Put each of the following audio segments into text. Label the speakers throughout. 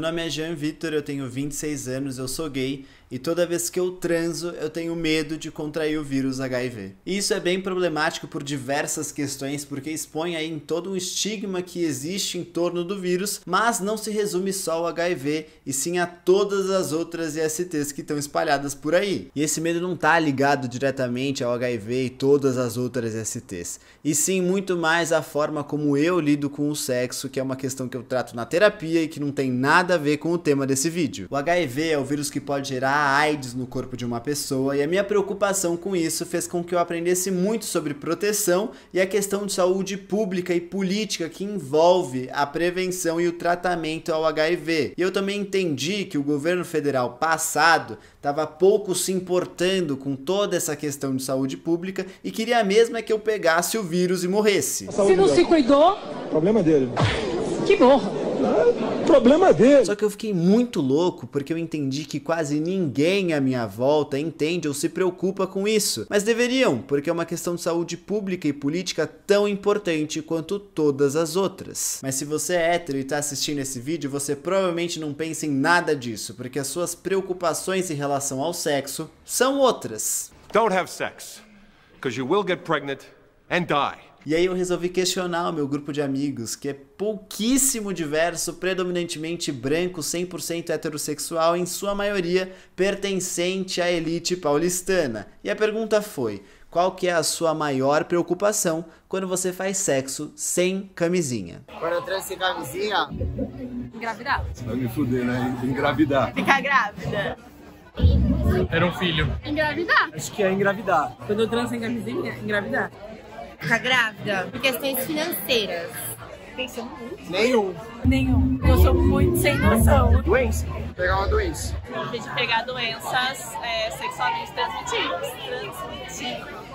Speaker 1: meu nome é Jean Vitor, eu tenho 26 anos, eu sou gay e toda vez que eu transo eu tenho medo de contrair o vírus HIV. E isso é bem problemático por diversas questões, porque expõe aí em todo um estigma que existe em torno do vírus, mas não se resume só ao HIV e sim a todas as outras ISTs que estão espalhadas por aí. E esse medo não está ligado diretamente ao HIV e todas as outras ISTs, e sim muito mais à forma como eu lido com o sexo, que é uma questão que eu trato na terapia e que não tem nada nada a ver com o tema desse vídeo. O HIV é o vírus que pode gerar AIDS no corpo de uma pessoa e a minha preocupação com isso fez com que eu aprendesse muito sobre proteção e a questão de saúde pública e política que envolve a prevenção e o tratamento ao HIV. E eu também entendi que o governo federal passado estava pouco se importando com toda essa questão de saúde pública e queria mesmo é que eu pegasse o vírus e morresse. Se não se cuidou, problema dele. Que morra. É problema dele. Só que eu fiquei muito louco porque eu entendi que quase ninguém à minha volta entende ou se preocupa com isso. Mas deveriam, porque é uma questão de saúde pública e política tão importante quanto todas as outras. Mas se você é hétero e está assistindo esse vídeo, você provavelmente não pensa em nada disso, porque as suas preocupações em relação ao sexo são outras. Don't have sex, because you will get pregnant and die. E aí eu resolvi questionar o meu grupo de amigos, que é pouquíssimo diverso, predominantemente branco, 100% heterossexual, em sua maioria pertencente à elite paulistana. E a pergunta foi: qual que é a sua maior preocupação quando você faz sexo sem camisinha? Quando eu transo sem camisinha, engravidar. Vai me fuder, né? Engravidar. Ficar grávida.
Speaker 2: Era um filho.
Speaker 1: Engravidar. Acho
Speaker 2: que é engravidar. Quando eu transo sem camisinha, engravidar ficar tá grávida por questões financeiras.
Speaker 1: Pensando muito.
Speaker 2: Nenhum. Nenhum. Eu sou muito sem noção. Doença. Pegar uma doença. De
Speaker 3: pegar doenças é, sexualmente transmitidas. Transmitidas.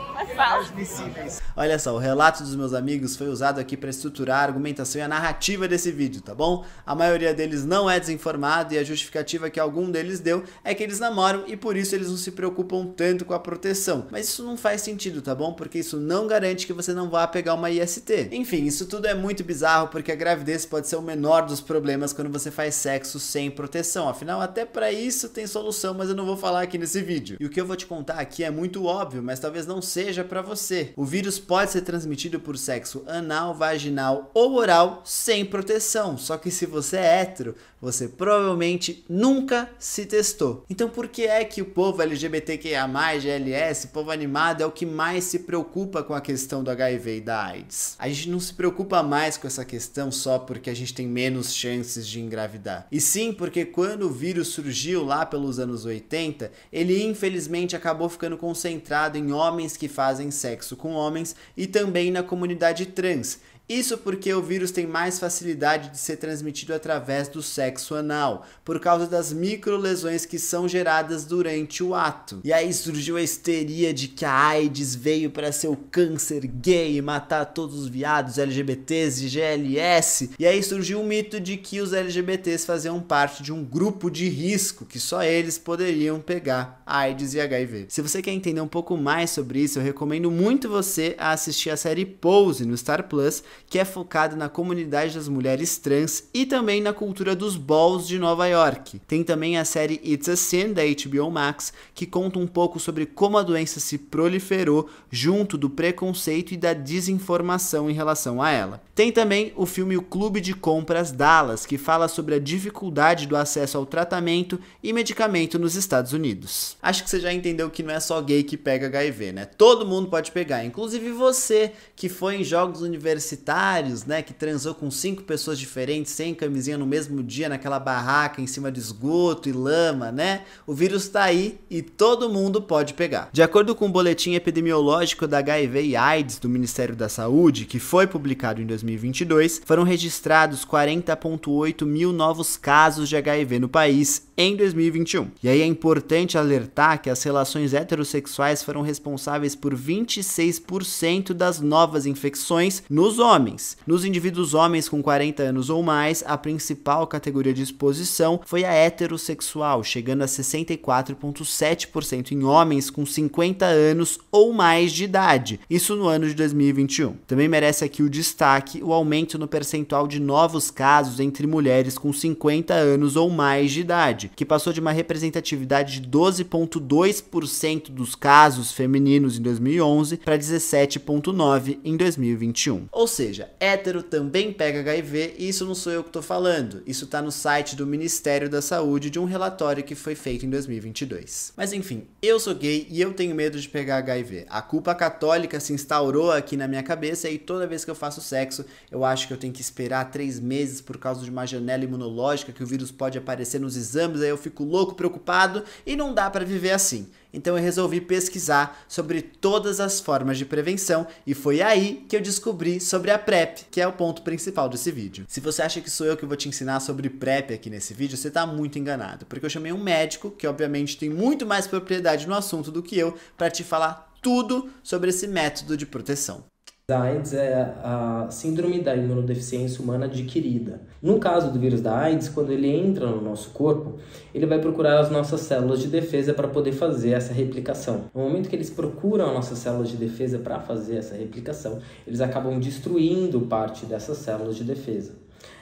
Speaker 1: Olha só, o relato dos meus amigos foi usado aqui para estruturar a argumentação e a narrativa desse vídeo, tá bom? A maioria deles não é desinformado e a justificativa que algum deles deu é que eles namoram e por isso eles não se preocupam tanto com a proteção. Mas isso não faz sentido, tá bom? Porque isso não garante que você não vá pegar uma IST. Enfim, isso tudo é muito bizarro porque a gravidez pode ser o menor dos problemas quando você faz sexo sem proteção. Afinal, até para isso tem solução, mas eu não vou falar aqui nesse vídeo. E o que eu vou te contar aqui é muito óbvio, mas talvez não seja seja para você. O vírus pode ser transmitido por sexo anal, vaginal ou oral sem proteção. Só que se você é hétero, você provavelmente nunca se testou. Então por que é que o povo LGBTQIA+, GLS, povo animado é o que mais se preocupa com a questão do HIV e da AIDS? A gente não se preocupa mais com essa questão só porque a gente tem menos chances de engravidar. E sim porque quando o vírus surgiu lá pelos anos 80, ele infelizmente acabou ficando concentrado em homens que fazem sexo com homens e também na comunidade trans, isso porque o vírus tem mais facilidade de ser transmitido através do sexo anal, por causa das microlesões que são geradas durante o ato. E aí surgiu a histeria de que a AIDS veio para ser o câncer gay e matar todos os viados, LGBTs e GLS. E aí surgiu o mito de que os LGBTs faziam parte de um grupo de risco, que só eles poderiam pegar AIDS e HIV. Se você quer entender um pouco mais sobre isso, eu recomendo muito você a assistir a série Pose no Star Plus que é focado na comunidade das mulheres trans e também na cultura dos balls de Nova York. Tem também a série It's a Sin da HBO Max, que conta um pouco sobre como a doença se proliferou junto do preconceito e da desinformação em relação a ela. Tem também o filme O Clube de Compras Dallas, que fala sobre a dificuldade do acesso ao tratamento e medicamento nos Estados Unidos. Acho que você já entendeu que não é só gay que pega HIV, né? Todo mundo pode pegar, inclusive você que foi em jogos universitários universitários, né, que transou com cinco pessoas diferentes, sem camisinha no mesmo dia, naquela barraca em cima de esgoto e lama, né? O vírus tá aí e todo mundo pode pegar. De acordo com o boletim epidemiológico da HIV e AIDS do Ministério da Saúde, que foi publicado em 2022, foram registrados 40.8 mil novos casos de HIV no país em 2021. E aí é importante alertar que as relações heterossexuais foram responsáveis por 26% das novas infecções nos homens homens. Nos indivíduos homens com 40 anos ou mais, a principal categoria de exposição foi a heterossexual, chegando a 64,7% em homens com 50 anos ou mais de idade, isso no ano de 2021. Também merece aqui o destaque o aumento no percentual de novos casos entre mulheres com 50 anos ou mais de idade, que passou de uma representatividade de 12,2% dos casos femininos em 2011 para 17,9% em 2021. Ou seja, seja, hétero também pega HIV e isso não sou eu que estou falando. Isso está no site do Ministério da Saúde de um relatório que foi feito em 2022. Mas enfim, eu sou gay e eu tenho medo de pegar HIV. A culpa católica se instaurou aqui na minha cabeça e toda vez que eu faço sexo, eu acho que eu tenho que esperar três meses por causa de uma janela imunológica que o vírus pode aparecer nos exames, aí eu fico louco, preocupado e não dá para viver assim. Então eu resolvi pesquisar sobre todas as formas de prevenção e foi aí que eu descobri sobre a PrEP, que é o ponto principal desse vídeo. Se você acha que sou eu que vou te ensinar sobre PrEP aqui nesse vídeo, você está muito enganado, porque eu chamei um médico, que obviamente tem muito mais propriedade no assunto do que eu, para te falar tudo sobre esse método de proteção.
Speaker 2: A AIDS é a síndrome da imunodeficiência humana adquirida. No caso do vírus da AIDS, quando ele entra no nosso corpo, ele vai procurar as nossas células de defesa para poder fazer essa replicação. No momento que eles procuram as nossas células de defesa para fazer essa replicação, eles acabam destruindo parte dessas células de defesa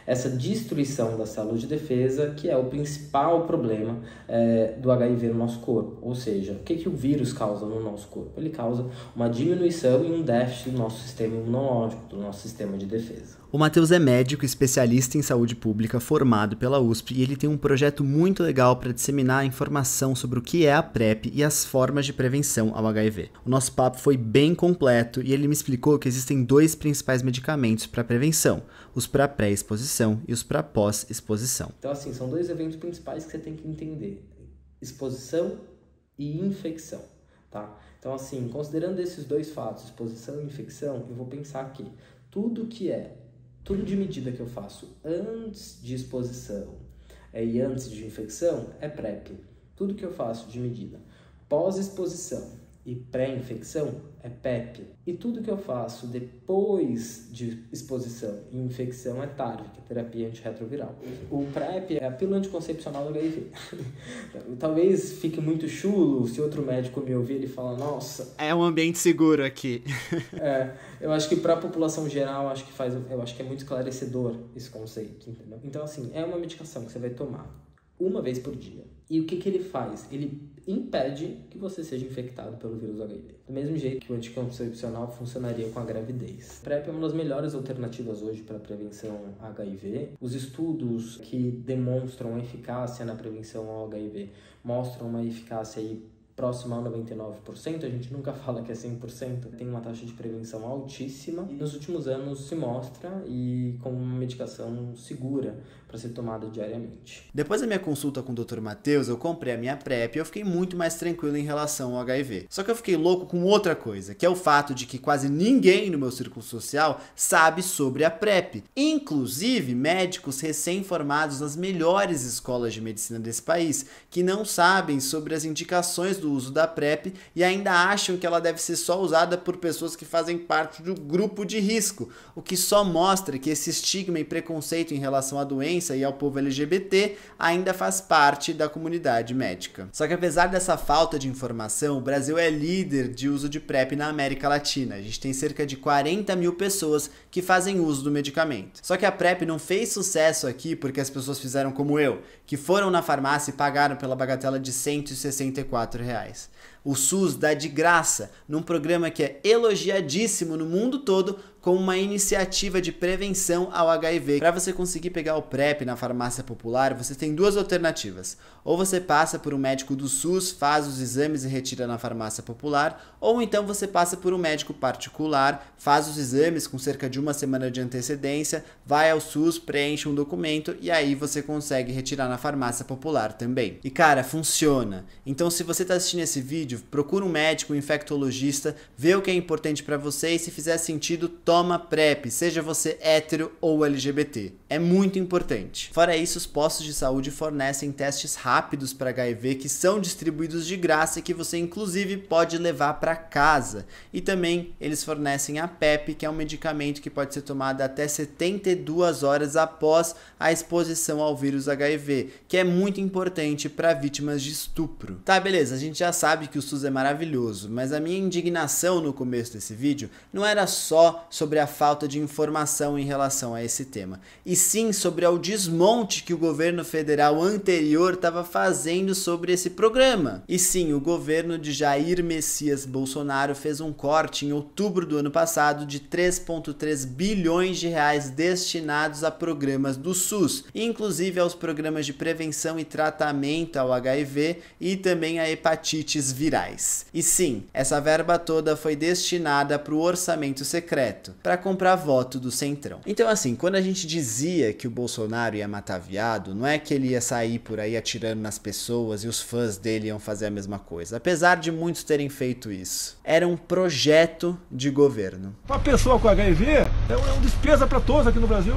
Speaker 2: essa destruição da célula de defesa, que é o principal problema é, do HIV no nosso corpo. Ou seja, o que, que o vírus causa no nosso corpo? Ele causa uma diminuição e um déficit do nosso sistema imunológico, do nosso sistema de defesa.
Speaker 1: O Matheus é médico especialista em saúde pública formado pela USP e ele tem um projeto muito legal para disseminar a informação sobre o que é a PrEP e as formas de prevenção ao HIV. O nosso papo foi bem completo e ele me explicou que existem dois principais medicamentos para prevenção: os para pré-exposição exposição e os para pós-exposição.
Speaker 2: Então, assim, são dois eventos principais que você tem que entender: exposição e infecção, tá? Então, assim, considerando esses dois fatos, exposição e infecção, eu vou pensar aqui: tudo que é, tudo de medida que eu faço antes de exposição é, e antes de infecção é PrEP. Tudo que eu faço de medida pós-exposição e pré-infecção é PEP. E tudo que eu faço depois de exposição e infecção é TARV, que é terapia antirretroviral. O PrEP é a pílula anticoncepcional do HIV. Talvez fique muito chulo se outro médico me ouvir e falar, nossa... É um ambiente seguro aqui. é, eu acho que para a população geral, acho que faz, eu acho que é muito esclarecedor esse conceito, entendeu? Então, assim, é uma medicação que você vai tomar uma vez por dia. E o que, que ele faz? Ele impede que você seja infectado pelo vírus HIV. Do mesmo jeito que o anticoncepcional funcionaria com a gravidez. PrEP é uma das melhores alternativas hoje para prevenção HIV. Os estudos que demonstram eficácia na prevenção ao HIV mostram uma eficácia aí próximo ao 99%, a gente nunca fala que é 100%, tem uma taxa de prevenção altíssima. E nos últimos anos se mostra e com uma medicação segura para ser tomada diariamente.
Speaker 1: Depois da minha consulta com o Dr. Matheus, eu comprei a minha PrEP e eu fiquei muito mais tranquilo em relação ao HIV. Só que eu fiquei louco com outra coisa, que é o fato de que quase ninguém no meu círculo social sabe sobre a PrEP. Inclusive médicos recém-formados nas melhores escolas de medicina desse país, que não sabem sobre as indicações do uso da PrEP e ainda acham que ela deve ser só usada por pessoas que fazem parte do grupo de risco, o que só mostra que esse estigma e preconceito em relação à doença e ao povo LGBT ainda faz parte da comunidade médica. Só que apesar dessa falta de informação, o Brasil é líder de uso de PrEP na América Latina. A gente tem cerca de 40 mil pessoas que fazem uso do medicamento. Só que a PrEP não fez sucesso aqui porque as pessoas fizeram como eu, que foram na farmácia e pagaram pela bagatela de R$ 164. Reais. reais. O SUS dá de graça num programa que é elogiadíssimo no mundo todo como uma iniciativa de prevenção ao HIV. Para você conseguir pegar o PrEP na farmácia popular, você tem duas alternativas. Ou você passa por um médico do SUS, faz os exames e retira na farmácia popular, ou então você passa por um médico particular, faz os exames com cerca de uma semana de antecedência, vai ao SUS, preenche um documento e aí você consegue retirar na farmácia popular também. E cara, funciona. Então se você está assistindo esse vídeo, vídeo, procura um médico, um infectologista, vê o que é importante para você e se fizer sentido, toma PrEP, seja você hétero ou LGBT. É muito importante. Fora isso, os postos de saúde fornecem testes rápidos para HIV que são distribuídos de graça e que você inclusive pode levar para casa. E também eles fornecem a PEP, que é um medicamento que pode ser tomado até 72 horas após a exposição ao vírus HIV, que é muito importante para vítimas de estupro. Tá, beleza, a gente já sabe que o SUS é maravilhoso, mas a minha indignação no começo desse vídeo não era só sobre a falta de informação em relação a esse tema, e sim sobre o desmonte que o governo federal anterior estava fazendo sobre esse programa. E sim, o governo de Jair Messias Bolsonaro fez um corte em outubro do ano passado de 3,3 bilhões de reais destinados a programas do SUS, inclusive aos programas de prevenção e tratamento ao HIV e também a hepatites viral virais. E sim, essa verba toda foi destinada para o orçamento secreto, para comprar voto do Centrão. Então, assim, quando a gente dizia que o Bolsonaro ia matar viado, não é que ele ia sair por aí atirando nas pessoas e os fãs dele iam fazer a mesma coisa, apesar de muitos terem feito isso. Era um projeto de governo. Uma pessoa com HIV é uma é despesa para todos aqui no Brasil.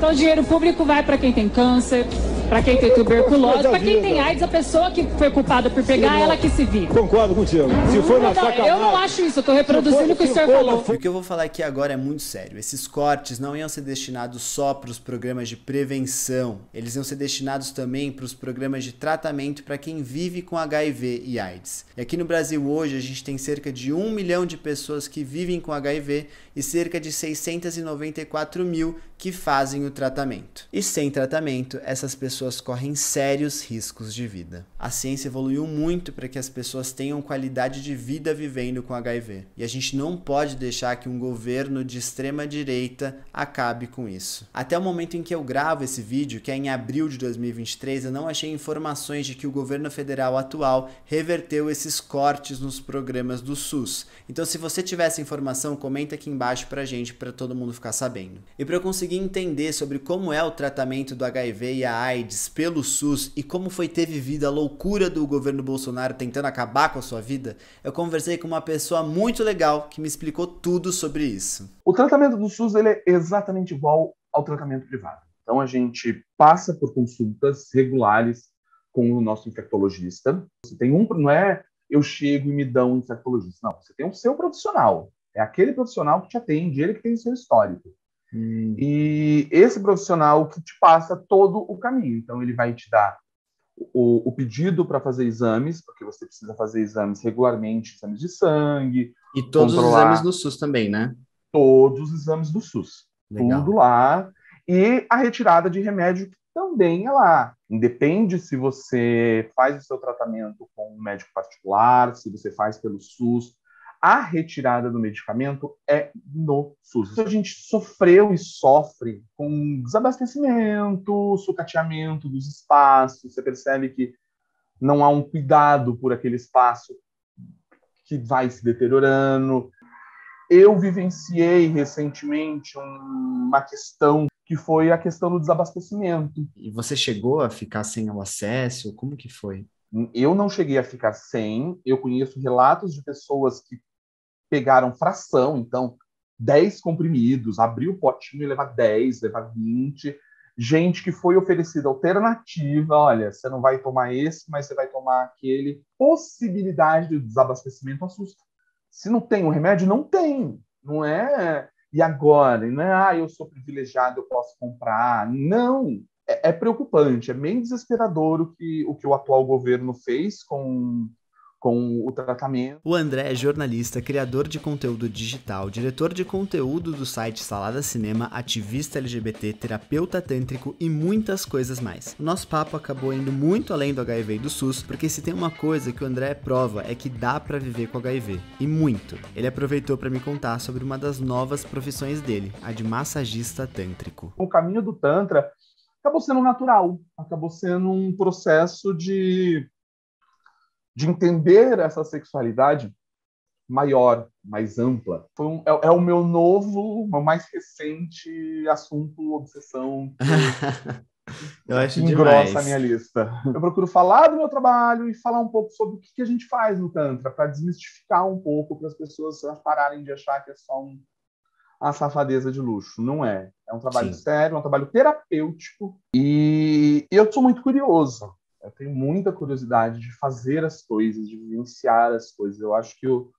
Speaker 2: Então o dinheiro público vai para quem tem câncer, para quem tem tuberculose, para quem tem AIDS, a pessoa que foi culpada por pegar, ela que se vive. Concordo contigo. Se for na sacanagem... Eu não acho isso, eu tô reproduzindo o que o senhor falou.
Speaker 1: O que eu vou falar aqui é agora é muito sério. Esses cortes não iam ser destinados só para os programas de prevenção. Eles iam ser destinados também para os programas de tratamento para quem vive com HIV e AIDS. E aqui no Brasil hoje, a gente tem cerca de um milhão de pessoas que vivem com HIV e cerca de 694 mil que fazem o o tratamento. E sem tratamento, essas pessoas correm sérios riscos de vida. A ciência evoluiu muito para que as pessoas tenham qualidade de vida vivendo com HIV. E a gente não pode deixar que um governo de extrema direita acabe com isso. Até o momento em que eu gravo esse vídeo, que é em abril de 2023, eu não achei informações de que o governo federal atual reverteu esses cortes nos programas do SUS. Então, se você tiver essa informação, comenta aqui embaixo pra gente, para todo mundo ficar sabendo. E para eu conseguir entender sobre como é o tratamento do HIV e a AIDS pelo SUS e como foi ter vivido a loucura do governo Bolsonaro tentando acabar com a sua vida, eu conversei com uma pessoa muito legal que me explicou tudo sobre isso.
Speaker 3: O tratamento do SUS ele é exatamente igual ao tratamento privado. Então a gente passa por consultas regulares com o nosso infectologista. Você tem um, não é eu chego e me dão um infectologista. Não, você tem o seu profissional. É aquele profissional que te atende, ele que tem o seu histórico. Hum. E esse profissional que te passa todo o caminho. Então, ele vai te dar o, o pedido para fazer exames, porque você precisa fazer exames regularmente, exames de sangue. E todos os exames do SUS também, né? Todos os exames do SUS. Legal. Tudo lá. E a retirada de remédio, que também é lá. Independe se você faz o seu tratamento com um médico particular, se você faz pelo SUS, a retirada do medicamento é no SUS. Então, a gente sofreu e sofre com desabastecimento, sucateamento dos espaços, você percebe que não há um cuidado por aquele espaço que vai se deteriorando. Eu vivenciei recentemente uma
Speaker 1: questão
Speaker 3: que foi a questão do desabastecimento.
Speaker 1: E você chegou a ficar sem o acesso? Como que foi? Eu
Speaker 3: não cheguei a ficar sem. Eu conheço relatos de pessoas que pegaram fração, então 10 comprimidos, abrir o potinho e levar 10, levar 20. Gente que foi oferecida alternativa, olha, você não vai tomar esse, mas você vai tomar aquele. Possibilidade de desabastecimento assusta. Se não tem o um remédio, não tem. Não é e agora, não é ah, eu sou privilegiado, eu posso comprar. Não, é, é preocupante, é bem desesperador o que o, que o atual governo fez com
Speaker 1: com o tratamento. O André é jornalista, criador de conteúdo digital, diretor de conteúdo do site Salada Cinema, ativista LGBT, terapeuta tântrico e muitas coisas mais. O nosso papo acabou indo muito além do HIV e do SUS, porque se tem uma coisa que o André prova é que dá para viver com HIV, e muito. Ele aproveitou para me contar sobre uma das novas profissões dele, a de massagista tântrico.
Speaker 3: O caminho do tantra acabou sendo natural, acabou sendo um processo de de entender essa sexualidade maior, mais ampla. Um, é, é, o meu novo, meu mais recente assunto, obsessão. Eu acho engrossa demais. a minha lista. Eu procuro falar do meu trabalho e falar um pouco sobre o que, a gente faz no Tantra, para desmistificar um pouco, para as pessoas pararem de achar que é só um, uma safadeza de luxo. Não é. É um trabalho Sim. sério, é um trabalho terapêutico. E eu sou muito curioso. Eu tenho muita curiosidade de fazer as coisas, de vivenciar as coisas. Eu acho que o,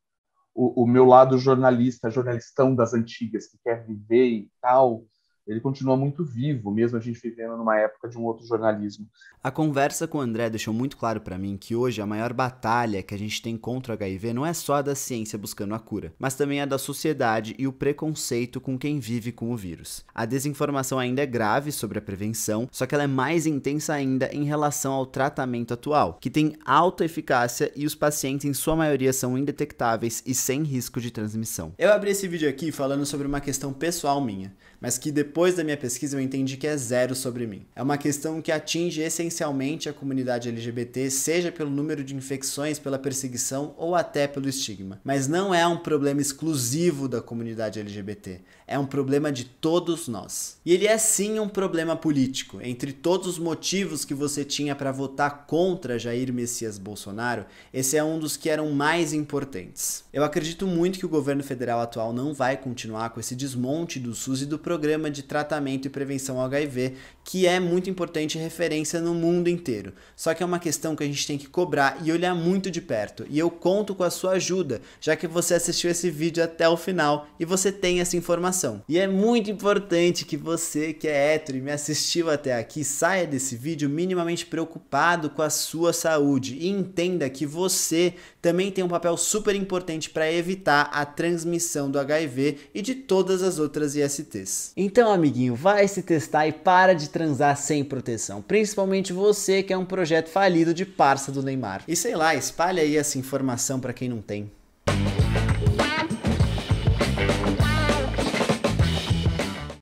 Speaker 3: o, o meu lado jornalista, jornalistão das antigas, que quer viver e tal, ele continua muito vivo, mesmo a
Speaker 1: gente vivendo numa época de um outro jornalismo. A conversa com o André deixou muito claro para mim que hoje a maior batalha que a gente tem contra o HIV não é só a da ciência buscando a cura, mas também a da sociedade e o preconceito com quem vive com o vírus. A desinformação ainda é grave sobre a prevenção, só que ela é mais intensa ainda em relação ao tratamento atual, que tem alta eficácia e os pacientes em sua maioria são indetectáveis e sem risco de transmissão. Eu abri esse vídeo aqui falando sobre uma questão pessoal minha mas que depois da minha pesquisa eu entendi que é zero sobre mim. É uma questão que atinge essencialmente a comunidade LGBT, seja pelo número de infecções, pela perseguição ou até pelo estigma. Mas não é um problema exclusivo da comunidade LGBT, é um problema de todos nós. E ele é sim um problema político. Entre todos os motivos que você tinha para votar contra Jair Messias Bolsonaro, esse é um dos que eram mais importantes. Eu acredito muito que o governo federal atual não vai continuar com esse desmonte do SUS e do programa de tratamento e prevenção ao HIV que é muito importante referência no mundo inteiro. Só que é uma questão que a gente tem que cobrar e olhar muito de perto. E eu conto com a sua ajuda, já que você assistiu esse vídeo até o final e você tem essa informação. E é muito importante que você que é hétero e me assistiu até aqui saia desse vídeo minimamente preocupado com a sua saúde e entenda que você também tem um papel super importante para evitar a transmissão do HIV e de todas as outras ISTs. Então, amiguinho, vai se testar e para de transar sem proteção, principalmente você que é um projeto falido de parça do Neymar. E sei lá, espalha aí essa informação para quem não tem.